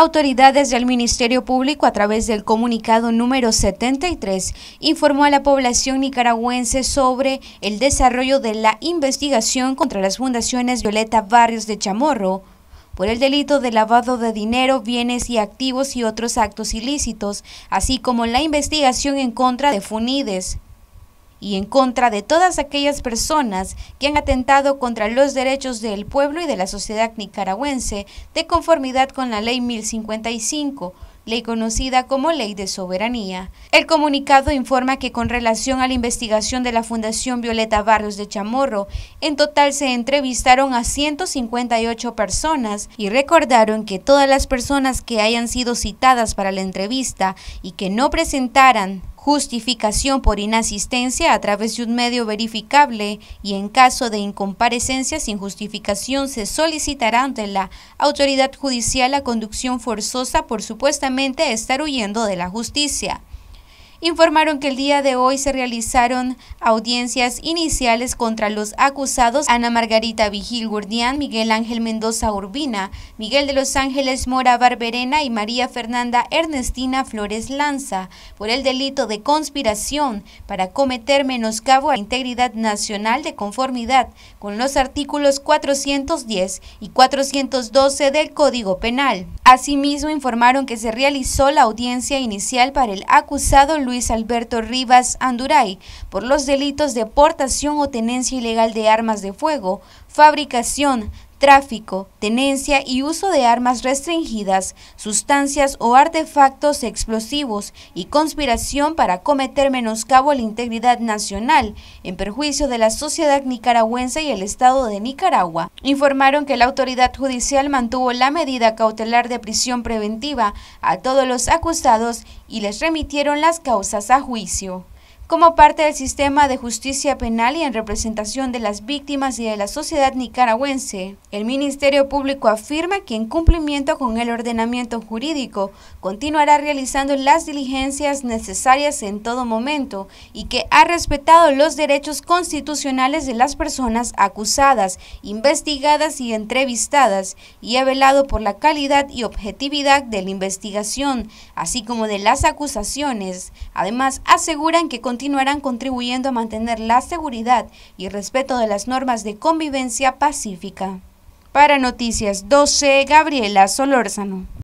Autoridades del Ministerio Público a través del comunicado número 73 informó a la población nicaragüense sobre el desarrollo de la investigación contra las fundaciones Violeta Barrios de Chamorro por el delito de lavado de dinero, bienes y activos y otros actos ilícitos, así como la investigación en contra de Funides, y en contra de todas aquellas personas que han atentado contra los derechos del pueblo y de la sociedad nicaragüense de conformidad con la Ley 1055 ley conocida como Ley de Soberanía. El comunicado informa que con relación a la investigación de la Fundación Violeta Barrios de Chamorro, en total se entrevistaron a 158 personas y recordaron que todas las personas que hayan sido citadas para la entrevista y que no presentaran justificación por inasistencia a través de un medio verificable y en caso de incomparecencia sin justificación se solicitará ante la autoridad judicial la conducción forzosa por supuestamente estar huyendo de la justicia informaron que el día de hoy se realizaron audiencias iniciales contra los acusados Ana Margarita Vigil Gurdián, Miguel Ángel Mendoza Urbina, Miguel de los Ángeles Mora Barberena y María Fernanda Ernestina Flores Lanza por el delito de conspiración para cometer menoscabo a la integridad nacional de conformidad con los artículos 410 y 412 del Código Penal. Asimismo, informaron que se realizó la audiencia inicial para el acusado Luis Alberto Rivas Anduray por los delitos de portación o tenencia ilegal de armas de fuego, fabricación, tráfico, tenencia y uso de armas restringidas, sustancias o artefactos explosivos y conspiración para cometer menoscabo a la integridad nacional en perjuicio de la sociedad nicaragüense y el Estado de Nicaragua. Informaron que la autoridad judicial mantuvo la medida cautelar de prisión preventiva a todos los acusados y les remitieron las causas a juicio. Como parte del sistema de justicia penal y en representación de las víctimas y de la sociedad nicaragüense, el Ministerio Público afirma que en cumplimiento con el ordenamiento jurídico continuará realizando las diligencias necesarias en todo momento y que ha respetado los derechos constitucionales de las personas acusadas, investigadas y entrevistadas y ha velado por la calidad y objetividad de la investigación, así como de las acusaciones. Además, aseguran que continuarán contribuyendo a mantener la seguridad y respeto de las normas de convivencia pacífica. Para Noticias 12, Gabriela Solórzano.